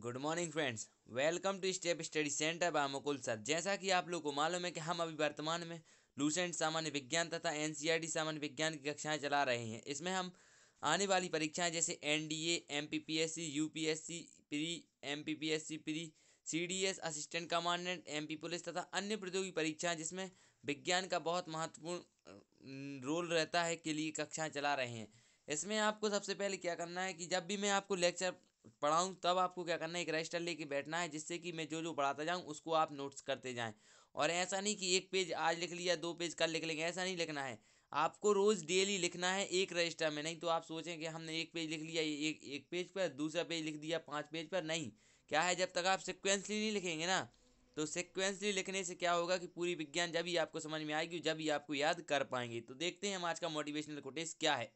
Good morning friends welcome to step study centre by Mukul sir जैसा कि आप लोग को मालूम है कि हम अभी वर्तमान में लूसेंट सामान्य विज्ञान तथा एन e सामान्य विज्ञान की कक्षाएं चला रहे हैं इसमें हम आने वाली परीक्षाएं जैसे N D M P P S C U P S C pre M P P S C pre C D S assistant commandant M P police तथा अन्य प्रतियोगी परीक्षाएं जिसमें विज्ञान का बहुत महत्वपूर्ण रोल रहता है के लिए कक्षाएँ चला रहे हैं इसमें आपको सबसे पहले क्या करना है कि जब भी मैं आपको लेक्चर पढ़ाऊँ तब आपको क्या करना है एक रजिस्टर लेके बैठना है जिससे कि मैं जो जो पढ़ाता जाऊँ उसको आप नोट्स करते जाएँ और ऐसा नहीं कि एक पेज आज लिख लिया दो पेज कल लिख लेंगे ऐसा नहीं लिखना है आपको रोज़ डेली लिखना है एक रजिस्टर में नहीं तो आप सोचें कि हमने एक पेज लिख लिया एक एक पेज पर दूसरा पेज लिख दिया पाँच पेज पर नहीं क्या है जब तक आप सिक्वेंसली नहीं लिखेंगे ना तो सिक्वेंसली लिखने से क्या होगा कि पूरी विज्ञान जब ही आपको समझ में आएगी जब ही आपको याद कर पाएंगे तो देखते हैं हम आज का मोटिवेशनल कोटेज क्या है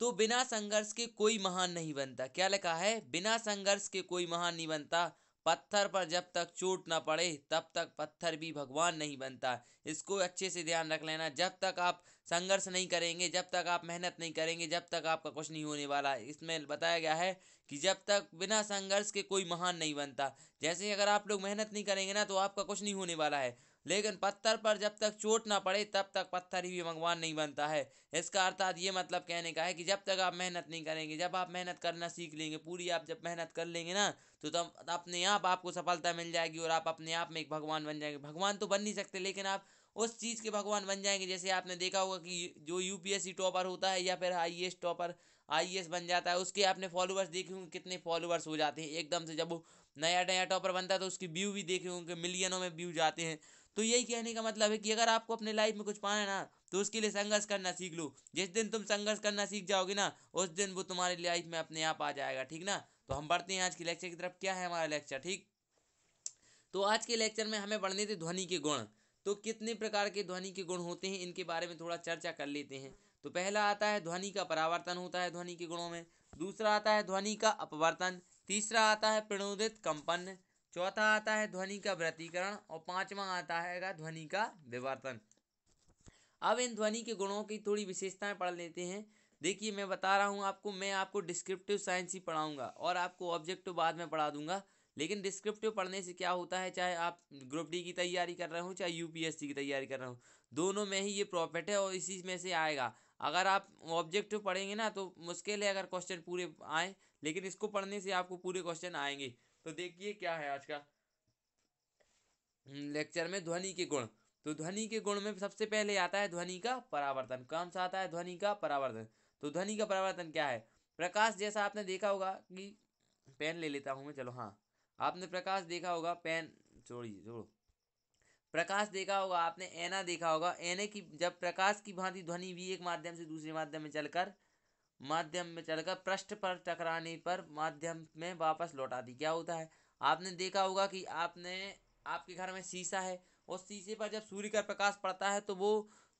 तो बिना संघर्ष के कोई महान नहीं बनता क्या लिखा है बिना संघर्ष के कोई महान नहीं बनता पत्थर पर जब तक चोट ना पड़े तब तक पत्थर भी भगवान नहीं बनता इसको अच्छे से ध्यान रख लेना जब तक आप संघर्ष नहीं करेंगे जब तक आप मेहनत नहीं करेंगे जब तक आपका कुछ नहीं होने वाला इसमें बताया गया है कि जब तक बिना संघर्ष के कोई महान नहीं बनता जैसे अगर आप लोग मेहनत नहीं करेंगे ना तो आपका कुछ नहीं होने वाला है लेकिन पत्थर पर जब तक चोट ना पड़े तब तक पत्थर ही भगवान नहीं बनता है इसका अर्थात ये मतलब कहने का है कि जब तक आप मेहनत नहीं करेंगे जब आप मेहनत करना सीख लेंगे पूरी आप जब मेहनत कर लेंगे ना तो तब अपने आप आपको सफलता मिल जाएगी और आप अपने आप में एक भगवान बन जाएंगे भगवान तो बन नहीं सकते लेकिन आप उस चीज़ के भगवान बन जाएंगे जैसे आपने देखा होगा कि जो यू टॉपर होता है या फिर आई टॉपर आई बन जाता है उसके आपने फॉलोअर्स देखे होंगे कितने फॉलोअर्स हो जाते हैं एकदम से जब वो नया नया टॉपर बनता है तो उसकी व्यू भी देखे होंगे मिलियनों में व्यू जाते हैं तो यही कहने का मतलब है कि अगर आपको अपने लाइफ में कुछ पाना है ना तो उसके लिए संघर्ष करना सीख लो जिस दिन तुम संघर्ष करना सीख जाओगे ना उस दिन वो तुम्हारी लाइफ में अपने आप आ जाएगा ठीक ना तो हम बढ़ते हैं आज के लेक्चर की तरफ क्या है हमारा लेक्चर ठीक तो आज के लेक्चर में हमें बढ़ने थे ध्वनि के गुण तो कितने प्रकार के ध्वनि के गुण होते हैं इनके बारे में थोड़ा चर्चा कर लेते हैं तो पहला आता है ध्वनि का परावर्तन होता है ध्वनि के गुणों में दूसरा आता है ध्वनि का अपवर्तन तीसरा आता है प्रणोदित कंपन चौथा आता है ध्वनि का व्रतीकरण और पांचवा आता है ध्वनि का विवर्तन अब इन ध्वनि के गुणों की थोड़ी विशेषताएं पढ़ लेते हैं देखिए मैं बता रहा हूँ आपको मैं आपको डिस्क्रिप्टिव साइंस ही पढ़ाऊँगा और आपको ऑब्जेक्टिव बाद में पढ़ा दूंगा लेकिन डिस्क्रिप्टिव पढ़ने से क्या होता है चाहे आप ग्रुप डी की तैयारी कर रहे हो चाहे यूपीएससी की तैयारी कर रहे हो दोनों में ही ये प्रॉफिट है और इसी में से आएगा अगर आप ऑब्जेक्टिव पढ़ेंगे ना तो मुश्किल है अगर क्वेश्चन पूरे आए लेकिन इसको पढ़ने से आपको पूरे क्वेश्चन आएंगे तो देखिए क्या है आज का लेक्चर हम्म, में ध्वनि के गुण तो ध्वनि के गुण में सबसे पहले आता है ध्वनि का परावर्तन कौन सा आता है ध्वनि का परावर्तन तो ध्वनि का परावर्तन क्या है प्रकाश जैसा आपने देखा होगा कि पेन ले लेता हूँ मैं चलो हाँ आपने प्रकाश देखा होगा पेन छोड़िए छोड़ो प्रकाश देखा होगा आपने एना देखा होगा एने की जब प्रकाश की भांति ध्वनि भी एक माध्यम से दूसरे माध्यम में चलकर माध्यम में चढ़कर पृष्ठ पर टकराने पर माध्यम में वापस लौटा दी क्या होता है आपने देखा होगा कि आपने आपके घर में शीशा है उस शीशे पर जब सूर्य का प्रकाश पड़ता है तो वो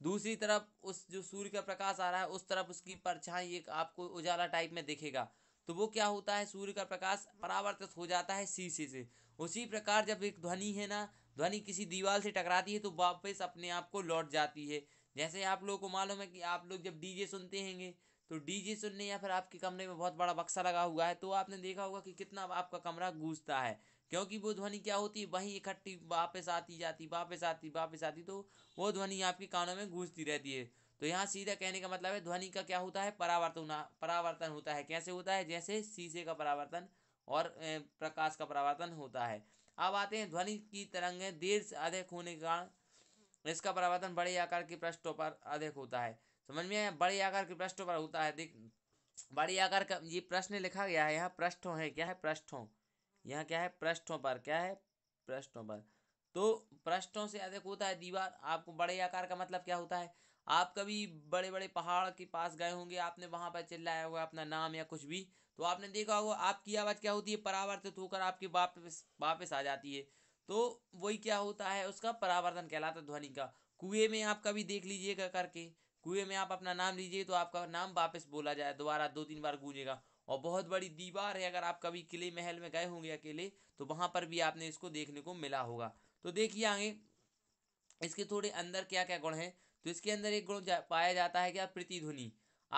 दूसरी तरफ उस जो सूर्य का प्रकाश आ रहा है उस तरफ उसकी परछाई एक आपको उजाला टाइप में दिखेगा तो वो क्या होता है सूर्य का प्रकाश परावर्तित हो जाता है शीशे से उसी प्रकार जब एक ध्वनि है ना ध्वनि किसी दीवार से टकराती है तो वापस अपने आप को लौट जाती है जैसे आप लोगों को मालूम है कि आप लोग जब डीजे सुनते हैंगे तो डीजे सुनने या फिर आपके कमरे में बहुत बड़ा बक्सा लगा हुआ है तो आपने देखा होगा कि कितना आपका कमरा गूंजता है क्योंकि वो ध्वनि क्या होती है वहीं इकट्ठी वापस आती जाती वापस आती वापस आती तो वो ध्वनि आपके कानों में गूंजती रहती है तो यहाँ सीधा कहने का मतलब है ध्वनि का क्या होता है परावर्तन परावर्तन होता है कैसे होता है जैसे शीशे का परावर्तन और प्रकाश का परावर्तन होता है अब आते हैं ध्वनि की तरंगें देर से अधिक होने के कारण इसका परावर्तन बड़े आकार के पृष्ठों पर अधिक होता है समझ में आया बड़े आकार के पृष्ठों पर होता है देख बड़े आकार का ये प्रश्न लिखा गया है यहाँ पृष्ठों है क्या है पृष्ठों यहाँ क्या है पृष्ठों पर क्या है पृष्ठों पर तो पृष्ठों से अधिक होता है दीवार आपको बड़े आकार का मतलब क्या होता है आप कभी बड़े बड़े पहाड़ के पास गए होंगे आपने वहाँ पर चिल्लाया होगा अपना नाम या कुछ भी तो आपने देखा होगा आपकी आवाज़ क्या होती है परावर्तित होकर आपकी वापस वापस आ जाती है तो वही क्या होता है उसका परावर्तन कहलाता है ध्वनि का कुएं में आप कभी देख लीजिएगा करके कुएं में आप अपना नाम लीजिए तो आपका नाम वापस बोला जाए दोबारा दो तीन बार गूंजेगा और बहुत बड़ी दीवार है अगर आप कभी किले महल में गए होंगे अकेले तो वहां पर भी आपने इसको देखने को मिला होगा तो देखिए आगे इसके थोड़े अंदर क्या क्या गुण है तो इसके अंदर एक गुण जा, पाया जाता है क्या प्रतिध्वनि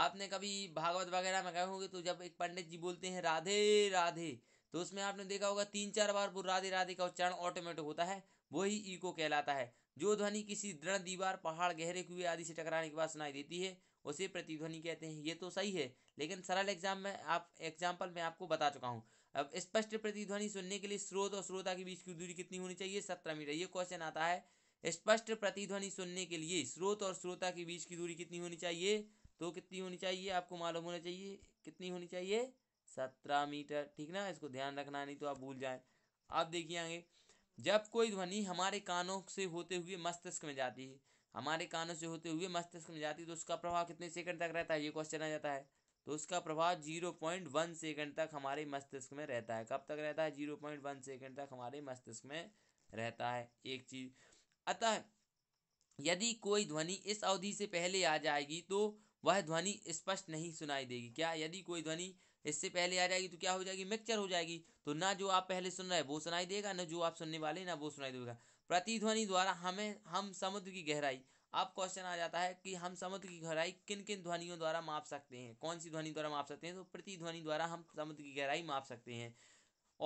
आपने कभी भागवत वगैरह में गए होंगे तो जब एक पंडित जी बोलते हैं राधे राधे तो उसमें आपने देखा होगा तीन चार बार वो राधे राधे का उच्चारण ऑटोमेटिक होता है वही ईको कहलाता है जो ध्वनि किसी दृढ़ दीवार पहाड़ गहरे कुएं आदि से टकराने के बाद सुनाई देती है उसे प्रतिध्वनि कहते हैं ये तो सही है लेकिन सरल एग्जाम में आप एग्जाम्पल मैं आपको बता चुका हूँ अब स्पष्ट प्रतिध्वनि सुनने के लिए स्रोत और श्रोता के बीच की दूरी कितनी होनी चाहिए सत्रह मीटर ये क्वेश्चन आता है स्पष्ट प्रतिध्वनि सुनने के लिए स्रोत और श्रोता के बीच की दूरी कितनी होनी चाहिए तो कितनी होनी चाहिए आपको मालूम होना चाहिए कितनी होनी चाहिए सत्रह मीटर ठीक ना इसको ध्यान रखना नहीं तो आप भूल जाएं आप देखिए आगे जब कोई ध्वनि हमारे कानों से होते हुए मस्तिष्क में जाती है हमारे कानों से होते हुए मस्तिष्क में जाती है तो उसका प्रभाव कितने सेकंड तक रहता है ये क्वेश्चन आ जाता है तो उसका प्रभाव जीरो पॉइंट वन सेकेंड तक हमारे मस्तिष्क में रहता है कब तक रहता है जीरो पॉइंट वन सेकेंड तक हमारे मस्तिष्क में रहता है एक चीज़ अतः यदि कोई ध्वनि इस अवधि से पहले आ जाएगी तो वह ध्वनि स्पष्ट नहीं सुनाई देगी क्या यदि कोई ध्वनि इससे पहले आ जाएगी तो क्या हो जाएगी मिक्सचर हो जाएगी तो ना जो आप पहले सुन रहे हैं वो सुनाई देगा ना जो आप सुनने वाले ना वो सुनाई देगा प्रतिध्वनि द्वारा हमें हम समुद्र की गहराई अब क्वेश्चन आ जाता है कि हम समुद्र की गहराई किन किन ध्वनियों द्वारा माप सकते हैं कौन सी ध्वनि द्वारा माप सकते हैं तो प्रतिध्वनि द्वारा हम समुद्र की गहराई माप सकते हैं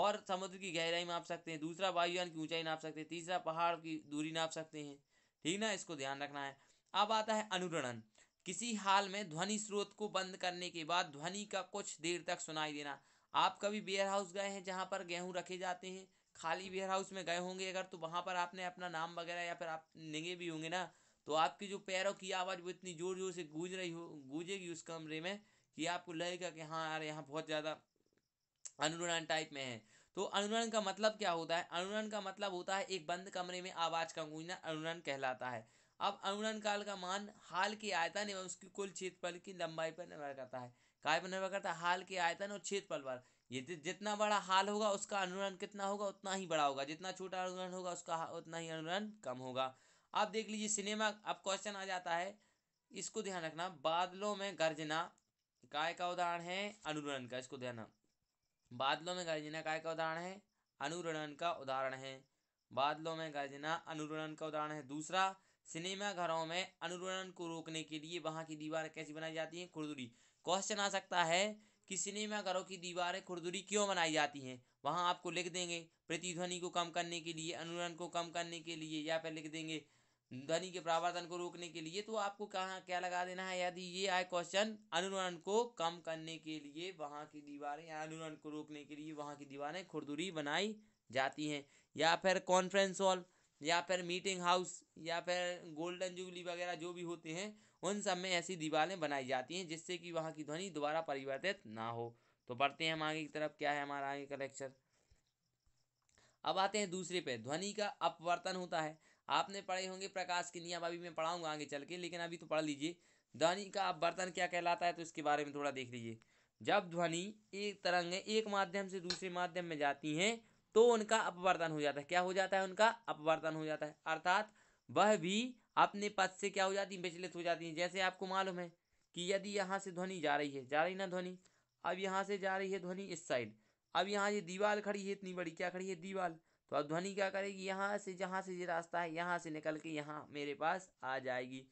और समुद्र की गहराई माप सकते हैं दूसरा वायुयान की ऊंचाई नाप सकते हैं तीसरा पहाड़ की दूरी नाप सकते हैं ठीक ना इसको ध्यान रखना है अब आता है अनुरणन किसी हाल में ध्वनि स्रोत को बंद करने के बाद ध्वनि का कुछ देर तक सुनाई देना आप कभी बियर हाउस गए हैं जहाँ पर गेहूँ रखे जाते हैं खाली बियर हाउस में गए होंगे अगर तो वहाँ पर आपने अपना नाम वगैरह या फिर आप लेंगे भी होंगे ना तो आपकी जो पैरों की आवाज़ वो इतनी ज़ोर ज़ोर से गूंज रही हो गूंजेगी उस कमरे में कि आपको लगेगा कि हाँ यार यहाँ बहुत ज़्यादा अनुरणन टाइप में है तो अनुरणन का मतलब क्या होता है अनुरणन का मतलब होता है एक बंद कमरे में आवाज़ का गूंजना अनुरणन कहलाता है अब अनुरण काल का मान हाल के आयतन एवं उसकी कुल क्षेत्रफल की लंबाई पर निर्भर करता है काय पर निर्भर करता है हाल के आयतन और क्षेत्रफल पर ये जितना बड़ा हाल होगा उसका अनुरण कितना होगा उतना ही बड़ा होगा जितना छोटा अनुरण होगा उसका उतना ही अनुरण कम होगा अब देख लीजिए सिनेमा अब क्वेश्चन आ जाता है इसको ध्यान रखना बादलों में गर्जना काय का उदाहरण है अनुरन का इसको ध्यान बादलों में गर्जना काय का उदाहरण है अनुरणन का उदाहरण है बादलों में गर्जना अनुरणन का उदाहरण है दूसरा सिनेमाघरों में अनुरोधन को रोकने के लिए वहाँ की दीवार कैसी बनाई जाती है खुरदुरी क्वेश्चन आ सकता है कि सिनेमाघरों की दीवारें खुरदुरी क्यों बनाई जाती हैं वहाँ आपको लिख देंगे प्रतिध्वनि को कम करने के लिए अनुरोधन को कम करने के लिए या फिर लिख देंगे ध्वनि के प्रावर्तन को रोकने के लिए तो आपको कहाँ क्या लगा देना है यदि ये आए क्वेश्चन अनुरोधन को कम करने के लिए वहाँ की दीवारें या अनुरोधन को रोकने के लिए वहाँ की दीवारें खुरदुरी बनाई जाती हैं या फिर कॉन्फ्रेंस हॉल या फिर मीटिंग हाउस या फिर गोल्डन जुबली वगैरह जो भी होते हैं उन सब में ऐसी दीवारें बनाई जाती हैं जिससे कि वहाँ की ध्वनि दोबारा परिवर्तित ना हो तो बढ़ते हैं हम आगे की तरफ क्या है हमारा आगे का लेक्चर अब आते हैं दूसरे पे ध्वनि का अपवर्तन होता है आपने पढ़े होंगे प्रकाश के नियम अभी मैं पढ़ाऊंगा आगे चल के लेकिन अभी तो पढ़ लीजिए ध्वनि का अपवर्तन क्या कहलाता है तो इसके बारे में थोड़ा देख लीजिए जब ध्वनि एक तरंग एक माध्यम से दूसरे माध्यम में जाती हैं तो उनका अपवर्तन हो जाता है क्या हो जाता है उनका अपवर्तन हो जाता है अर्थात वह भी अपने पद से क्या हो जाती है विचलित हो जाती है जैसे आपको मालूम है कि यदि यहाँ से ध्वनि जा रही है जा रही ना ध्वनि अब यहाँ से जा रही है ध्वनि इस साइड अब यहाँ ये दीवार खड़ी है इतनी बड़ी क्या खड़ी है दीवार तो अब ध्वनि क्या करेगी यहाँ से जहाँ से ये रास्ता है यहाँ से निकल के यहाँ मेरे पास आ जाएगी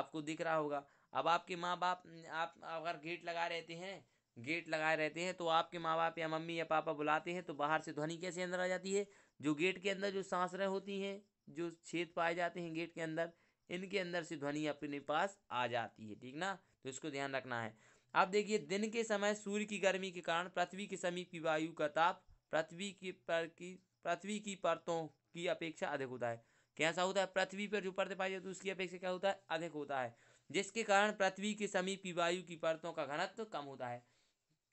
आपको दिख रहा होगा अब आपके माँ बाप आप अगर गेट लगा रहते हैं गेट लगाए रहते हैं तो आपके माँ बाप या मम्मी या पापा बुलाते हैं तो बाहर से ध्वनि कैसे अंदर आ जाती है जो गेट के अंदर जो रहे होती हैं जो छेद पाए जाते हैं गेट के अंदर इनके अंदर से ध्वनि अपने पास आ जाती है ठीक ना तो इसको ध्यान रखना है अब देखिए दिन के समय सूर्य की गर्मी के कारण पृथ्वी के समीप की वायु का ताप पृथ्वी की पर की पृथ्वी की परतों की अपेक्षा अधिक होता है कैसा होता है पृथ्वी पर जो परतें पाई जाती है उसकी अपेक्षा क्या होता है अधिक होता है जिसके कारण पृथ्वी के समीप की वायु की परतों का घनत्व कम होता है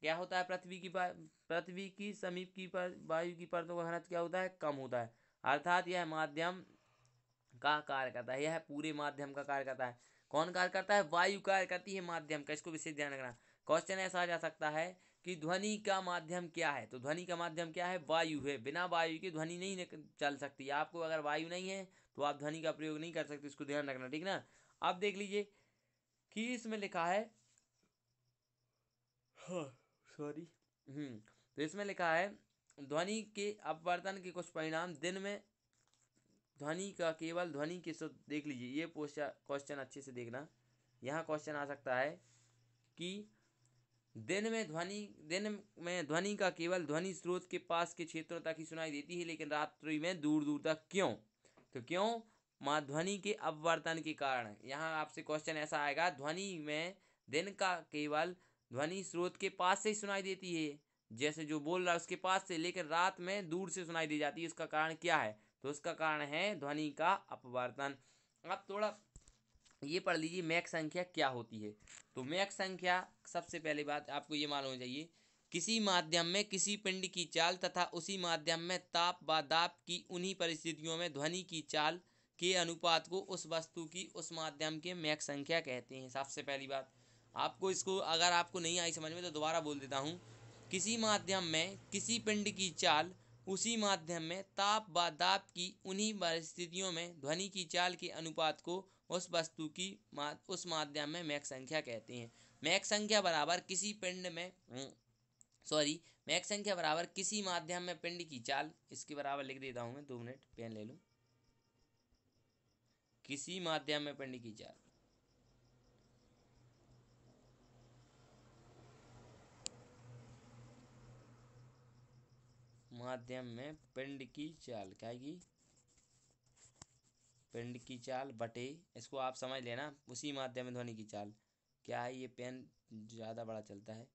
क्या होता है पृथ्वी की पृथ्वी की समीप की पर वायु की परतों का घनत्व क्या होता है कम होता है अर्थात यह माध्यम का कार्य करता है यह पूरे माध्यम का कार्य करता है कौन कार्य करता है वायु कार्य करती है माध्यम का इसको विशेष ध्यान रखना क्वेश्चन ऐसा आ जा सकता है कि ध्वनि का माध्यम क्या है तो ध्वनि का माध्यम क्या है वायु है बिना वायु के ध्वनि नहीं चल सकती आपको अगर वायु नहीं है तो आप ध्वनि का प्रयोग नहीं कर सकते इसको ध्यान रखना ठीक ना अब देख लीजिए कि इसमें लिखा है हाँ। सॉरी हम्म, तो इसमें लिखा है ध्वनि के अपवर्तन के कुछ परिणाम दिन में ध्वनि का केवल ध्वनि के शुद्ध देख लीजिए ये क्वेश्चन अच्छे से देखना यहाँ क्वेश्चन आ सकता है कि दिन में ध्वनि दिन में ध्वनि का केवल ध्वनि स्रोत के पास के क्षेत्रों तक ही सुनाई देती है लेकिन रात्रि में दूर दूर तक क्यों तो क्यों माँ ध्वनि के अपवर्तन के कारण यहाँ आपसे क्वेश्चन ऐसा आएगा ध्वनि में दिन का केवल ध्वनि स्रोत के पास से ही सुनाई देती है जैसे जो बोल रहा है उसके पास से लेकर रात में दूर से सुनाई दी जाती है उसका कारण क्या है तो उसका कारण है ध्वनि का अपवर्तन अब थोड़ा ये पढ़ लीजिए मैक संख्या क्या होती है तो मैक संख्या सबसे पहले बात आपको ये मालूम चाहिए किसी माध्यम में किसी पिंड की चाल तथा उसी माध्यम में ताप व दाप की उन्हीं परिस्थितियों में ध्वनि की चाल के अनुपात को उस वस्तु की उस माध्यम के मैक संख्या कहते हैं सबसे पहली बात आपको इसको अगर आपको नहीं आई समझ में तो दोबारा बोल देता हूँ किसी माध्यम में किसी पिंड की चाल उसी माध्यम में ताप व दाप की उन्हीं परिस्थितियों में ध्वनि की चाल के अनुपात को उस वस्तु की मा, उस माध्यम में मैक संख्या कहते हैं मैक संख्या बराबर किसी पिंड में सॉरी हम्म, मैक संख्या बराबर किसी माध्यम में पिंड की चाल इसके बराबर लिख देता हूँ मैं दो मिनट पेन ले लूँ किसी माध्यम में पिंड की चाल माध्यम में पिंड की चाल क्या की पिंड की चाल बटे इसको आप समझ लेना उसी माध्यम में ध्वनि की चाल क्या है ये पेन ज़्यादा बड़ा चलता है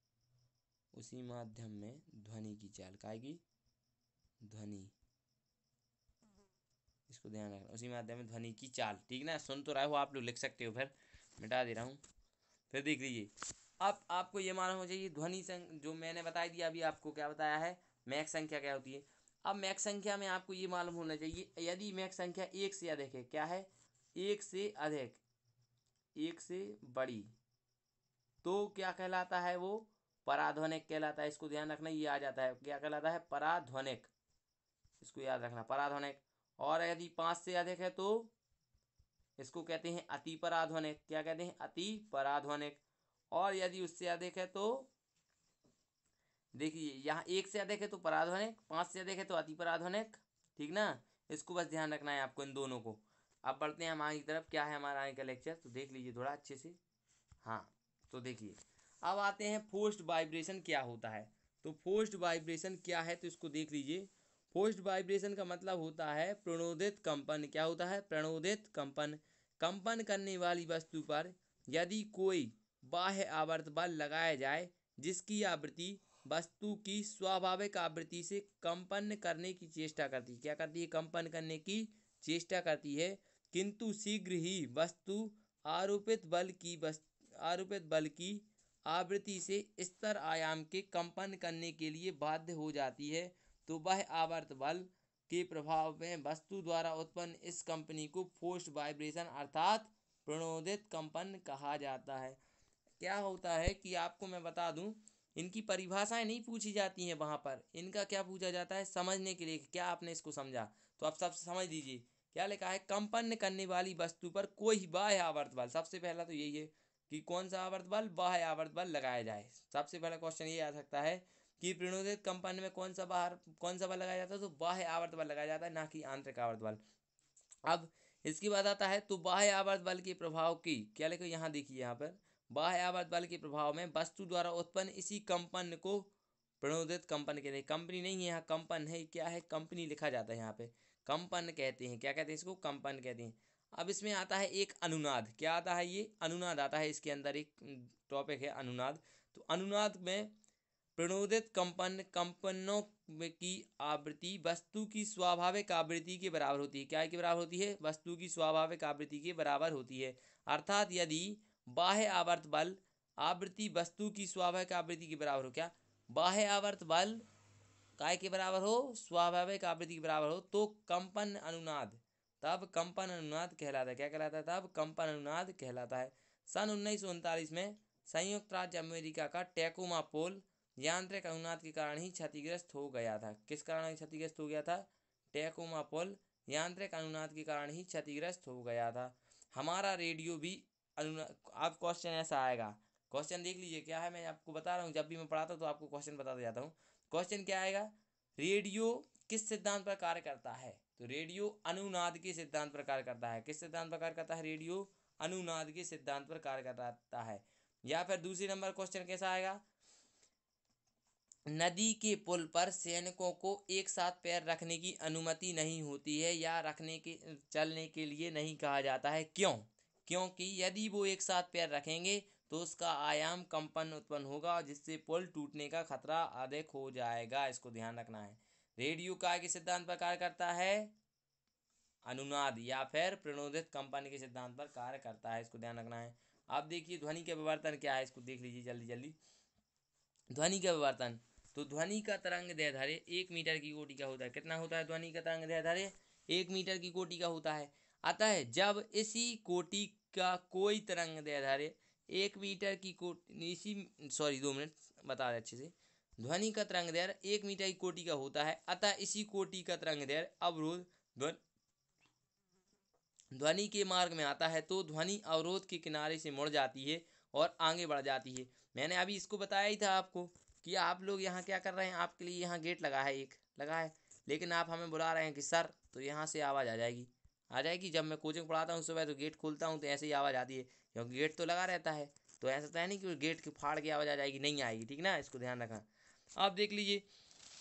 उसी माध्यम में ध्वनि की चाल क्या की ध्वनि इसको ध्यान रखना उसी माध्यम में ध्वनि की चाल ठीक ना सुन तो रहे हो आप लोग लिख सकते हो फिर मिटा दे रहा हूँ फिर देख लीजिए अब आपको ये मालूम हो चाहिए ध्वनि संग जो मैंने बताई दिया अभी आपको क्या बताया है मैक संख्या क्या होती है अब मैक संख्या में आपको ये मालूम होना चाहिए यदि मैक संख्या एक से अधिक है क्या है एक से अधिक एक से बड़ी तो क्या कहलाता है वो पराध्वनिक कहलाता है इसको ध्यान रखना ये आ जाता है क्या कहलाता है पराध्वनिक इसको याद रखना पराध्वनिक और यदि पाँच से अधिक है तो इसको कहते हैं अति पराध्वनिक क्या कहते हैं अति पराध्वनिक और यदि उससे अधिक है तो देखिए यहाँ एक से अधिक है तो पराध्वनिक पाँच से अधिक है तो अति पराध्वनिक ठीक ना इसको बस ध्यान रखना है आपको इन दोनों को अब बढ़ते हैं हम आगे की तरफ क्या है हमारा आगे का लेक्चर तो देख लीजिए थोड़ा अच्छे से हाँ तो देखिए अब आते हैं फोर्स्ड वाइब्रेशन क्या होता है तो फोर्स्ड वाइब्रेशन क्या है तो इसको देख लीजिए फोस्ट वाइब्रेशन का मतलब होता है प्रणोदित कंपन क्या होता है प्रणोदित कंपन कंपन करने वाली वस्तु पर यदि कोई बाह्य आवर्त बल लगाया जाए जिसकी आवृत्ति वस्तु की स्वाभाविक आवृत्ति से कंपन करने की चेष्टा करती है क्या करती है कंपन करने की चेष्टा करती है किंतु शीघ्र ही वस्तु आरोपित बल की आरोपित बल की आवृत्ति से स्तर आयाम के कंपन करने के लिए बाध्य हो जाती है तो वह आवर्त बल के प्रभाव में वस्तु द्वारा उत्पन्न इस कंपनी को फोर्स वाइब्रेशन अर्थात प्रणोदित कंपन कहा जाता है क्या होता है कि आपको मैं बता दूं इनकी परिभाषाएं नहीं पूछी जाती हैं वहाँ पर इनका क्या पूछा जाता है समझने के लिए क्या आपने इसको समझा तो आप सबसे समझ लीजिए क्या लिखा है कंपन्न करने वाली वस्तु पर कोई बाह्य आवर्त बल सबसे पहला तो यही है कि कौन सा आवर्त बल बाह्य आवर्त बल लगाया जाए सबसे पहला क्वेश्चन ये आ सकता है कि प्रणोदित कंपन में कौन सा बाहर कौन सा बल लगाया जाता है तो बाह्य आवर्त बल लगाया जाता है ना कि आंतरिक आवर्त बल अब इसके बाद आता है तो बाह्य आवर्त बल के प्रभाव की क्या लिखो यहाँ देखिए यहाँ पर बाह्यावर्त बल के प्रभाव में वस्तु द्वारा उत्पन्न इसी कंपन को प्रणोदित कंपन कहते हैं कंपनी नहीं है यहाँ कंपन है क्या है कंपनी लिखा जाता है यहाँ पे कंपन कहते हैं क्या कहते हैं इसको कंपन कहते हैं अब इसमें आता है एक अनुनाद क्या आता है ये अनुनाद आता है इसके अंदर एक टॉपिक है अनुनाद तो अनुनाद में प्रणोदित कंपन कंपनों की आवृत्ति वस्तु की स्वाभाविक आवृत्ति के बराबर होती है क्या के बराबर होती है वस्तु की स्वाभाविक आवृत्ति के बराबर होती है अर्थात यदि बाह्य आवर्त बल आवृत्ति वस्तु की स्वाभाविक आवृत्ति के बराबर हो क्या बाह्य आवर्त बल काय के बराबर हो स्वाभाविक आवृत्ति के बराबर हो तो कंपन अनुनाद तब कंपन अनुनाद कहलाता है क्या कहलाता है तब कंपन अनुनाद कहलाता है सन उन्नीस में संयुक्त राज्य अमेरिका का टेकोमा पोल यांत्रिक अनुनाद के कारण ही क्षतिग्रस्त हो गया था किस कारण क्षतिग्रस्त हो गया था टेकोमा पोल यांत्रिक अनुनाद के कारण ही क्षतिग्रस्त हो गया था हमारा रेडियो भी आप क्वेश्चन ऐसा आएगा क्वेश्चन देख लीजिए क्या है मैं आपको बता रहा हूँ जब भी मैं पढ़ाता हूँ तो आपको क्वेश्चन बताता जाता हूँ क्वेश्चन क्या आएगा रेडियो किस सिद्धांत पर कार्य करता है तो रेडियो अनुनाद के सिद्धांत पर कार्य करता है किस सिद्धांत पर कार्य करता है रेडियो अनुनाद के सिद्धांत पर कार्य करता है या फिर दूसरे नंबर क्वेश्चन कैसा आएगा नदी के पुल पर सैनिकों को एक साथ पैर रखने की अनुमति नहीं होती है या रखने के चलने के लिए नहीं कहा जाता है क्यों क्योंकि यदि वो एक साथ पैर रखेंगे तो उसका आयाम कंपन उत्पन्न होगा जिससे पुल टूटने का खतरा अधिक हो जाएगा इसको ध्यान रखना है रेडियो का के सिद्धांत पर कार्य करता है अनुनाद या फिर प्रणोदित कंपन के सिद्धांत पर कार्य करता है इसको ध्यान रखना है आप देखिए ध्वनि का विवर्तन क्या है इसको देख लीजिए जल्दी जल्दी ध्वनि का विवर्तन तो ध्वनि का तरंग दैधार्य एक मीटर की कोटि का होता है कितना होता है ध्वनि का तरंग दैधार्य एक मीटर की कोटि का होता है अतः जब इसी कोटि का कोई तरंग दैर्ध्य एक मीटर की कोटि इसी सॉरी दो मिनट बता रहे अच्छे से ध्वनि का तरंग दैर एक मीटर की कोटि का होता है अतः इसी कोटि का तरंग दैर अवरोध ध्वनि के मार्ग में आता है तो ध्वनि अवरोध के किनारे से मुड़ जाती है और आगे बढ़ जाती है मैंने अभी इसको बताया ही था आपको कि आप लोग यहाँ क्या कर रहे हैं आपके लिए यहाँ गेट लगा है एक लगा है लेकिन आप हमें बुला रहे हैं कि सर तो यहाँ से आवाज़ आ जाएगी आ जाएगी जब मैं कोचिंग पढ़ाता हूँ सुबह तो गेट खोलता हूँ तो ऐसे ही आवाज़ आती है क्योंकि गेट तो लगा रहता है तो ऐसा तो है नहीं कि गेट की फाड़ की आवाज़ आ जाएगी नहीं आएगी ठीक ना इसको ध्यान रखना आप देख लीजिए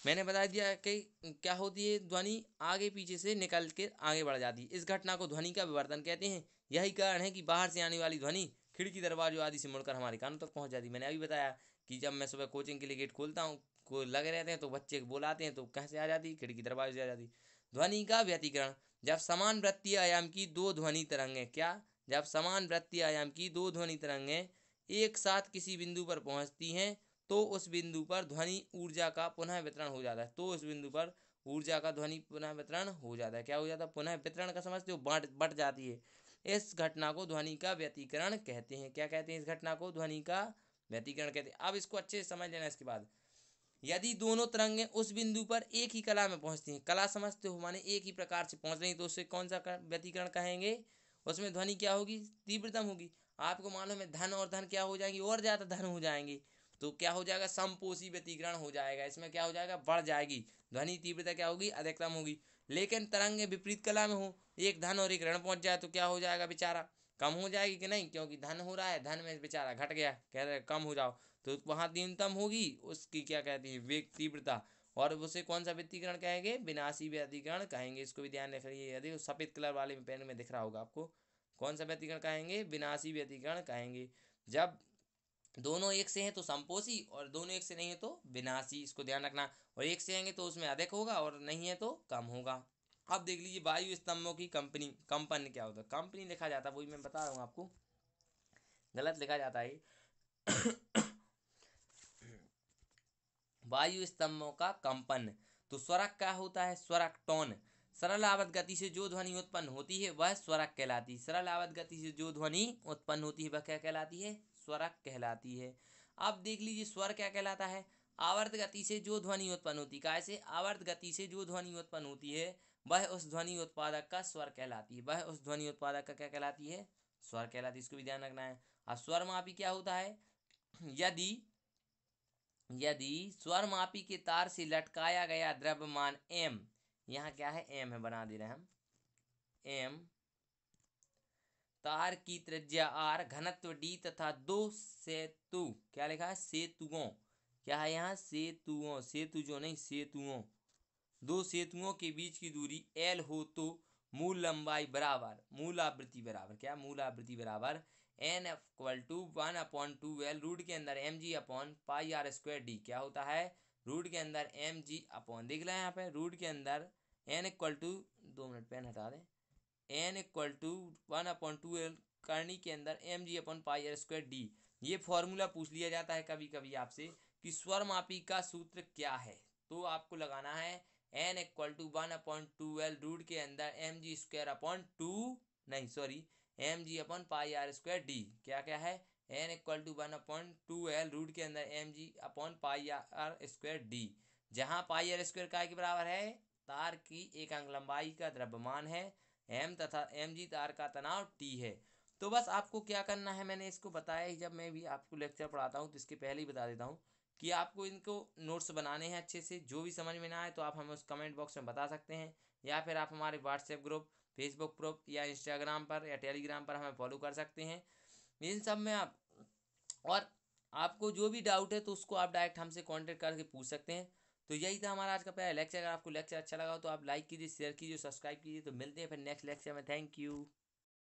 मैंने बता दिया कि क्या होती है ध्वनि आगे पीछे से निकल के आगे बढ़ जाती है इस घटना को ध्वनि का विवर्तन कहते हैं यही कारण है कि बाहर से आने वाली ध्वनि खिड़की दरवाजो आदि से मुड़कर हमारे कानों तक तो पहुंच जाती मैंने अभी बताया कि जब मैं सुबह कोचिंग के लिए गेट खोलता हूँ को लगे रहते हैं तो बच्चे बोलाते हैं तो कहाँ से आ जाती खिड़की दरवाजे से आ जाती ध्वनि का व्यतीकरण जब समान वृत्तीय आयाम की दो ध्वनि तरंगें क्या जब समान वृत्तीय आयाम की दो ध्वनि तरंगें एक साथ किसी बिंदु पर पहुंचती हैं तो उस बिंदु पर ध्वनि ऊर्जा का पुनः वितरण हो जाता है तो उस बिंदु पर ऊर्जा का ध्वनि पुनः वितरण हो जाता है क्या हो जाता है पुनः वितरण का समझते हो बट बट जाती है इस घटना को ध्वनि का व्यतीकरण कहते हैं क्या कहते हैं इस घटना को ध्वनि का व्यतीकरण कहते हैं अब इसको अच्छे से समझ लेना इसके बाद यदि दोनों तरंगें उस बिंदु पर एक ही कला में पहुंचती हैं कला समझते हो माने एक ही प्रकार से पहुंच रही तो उससे कौन सा व्यतीकरण कहेंगे उसमें ध्वनि क्या होगी तीव्रतम होगी आपको मालूम है धन और धन क्या हो जाएंगे और ज़्यादा धन हो जाएंगे तो क्या हो जाएगा समपोषी व्यतीकरण हो जाएगा इसमें क्या हो जाएगा बढ़ जाएगी ध्वनि तीव्रता क्या होगी अधिकतम होगी लेकिन तरंग विपरीत कला में हो एक धन और एक ऋण पहुंच जाए तो क्या हो जाएगा बेचारा कम हो जाएगी कि नहीं क्योंकि धन हो रहा है धन में बेचारा घट गया कह रहे कम हो जाओ तो वहाँ न्यूनतम होगी उसकी क्या कहते हैं वेग तीव्रता और उसे कौन सा व्यतिकरण कहेंगे विनाशी व्यतिकरण कहेंगे इसको भी ध्यान रखिए यदि सफ़ेद कलर वाले पेन में दिख रहा होगा आपको कौन सा व्यतिकरण कहेंगे विनाशी व्यतिकरण कहेंगे जब दोनों एक से हैं तो संपोषी और दोनों एक से नहीं है तो विनाशी इसको ध्यान रखना और एक से आएंगे तो उसमें अधिक होगा और नहीं है तो कम होगा अब देख लीजिए वायु स्तंभों की कंपनी कंपन क्या होता है कंपनी लिखा जाता है वही मैं बता रहा हूँ आपको गलत लिखा जाता है वायु स्तंभों का कंपन तो स्वरक क्या होता है स्वरक टोन सरल आवत गति से जो ध्वनि उत्पन्न होती है वह स्वरक कहलाती है सरल आवत गति से जो ध्वनि उत्पन्न होती है वह क्या कहलाती है स्वरक कहलाती है अब देख लीजिए स्वर क्या कहलाता है आवर्त गति से जो ध्वनि उत्पन्न होती है कैसे आवर्त गति से जो ध्वनि उत्पन्न होती है वह उस ध्वनि उत्पादक का स्वर कहलाती है वह उस ध्वनि उत्पादक का क्या कहलाती है स्वर कहलाती है इसको भी ध्यान रखना है अब स्वर मापी क्या होता है यदि यदि स्वरमापी के तार से लटकाया गया द्रव्यमान एम यहाँ क्या है एम है बना दे रहे हम एम तार की त्रिज्या आर घनत्व डी तथा दो सेतु क्या लिखा है सेतुओं क्या है यहाँ सेतुओं सेतु जो नहीं सेतुओं दो सेतुओं के बीच की दूरी एल हो तो मूल लंबाई बराबर मूल आवृत्ति बराबर क्या मूल आवृत्ति बराबर N equal to one upon two L root के अंदर M G upon pi R square D क्या होता है रूट के अंदर एम जी अपॉन देख रहे हैं यहाँ पे रूट के अंदर एन इक्वल टू दो मिनट पेन हटा दें N equal to one upon two L करनी के अंदर M G upon pi R square D ये फॉर्मूला पूछ लिया जाता है कभी कभी आपसे कि स्वर मापी का सूत्र क्या है तो आपको लगाना है N equal to one upon two L root के अंदर M G square upon two नहीं sorry M G upon pi R square D क्या क्या है N equal to one upon two L root के अंदर M G upon pi R square D जहाँ pi R square काय के बराबर है तार की एक अंग लंबाई का द्रव्यमान है एम तथा एम जी तार का तनाव टी है तो बस आपको क्या करना है मैंने इसको बताया ही जब मैं भी आपको लेक्चर पढ़ाता हूँ तो इसके पहले ही बता देता हूँ कि आपको इनको नोट्स बनाने हैं अच्छे से जो भी समझ में ना आए तो आप हमें उस कमेंट बॉक्स में बता सकते हैं या फिर आप हमारे व्हाट्सएप ग्रुप फेसबुक प्रो या इंस्टाग्राम पर या टेलीग्राम पर हमें फॉलो कर सकते हैं इन सब में आप और आपको जो भी डाउट है तो उसको आप डायरेक्ट हमसे कॉन्टेक्ट करके पूछ सकते हैं तो यही था हमारा आज का पहला लेक्चर अगर आपको लेक्चर अच्छा लगा हो तो आप लाइक कीजिए शेयर कीजिए सब्सक्राइब कीजिए तो मिलते हैं फिर नेक्स्ट लेक्चर में थैंक यू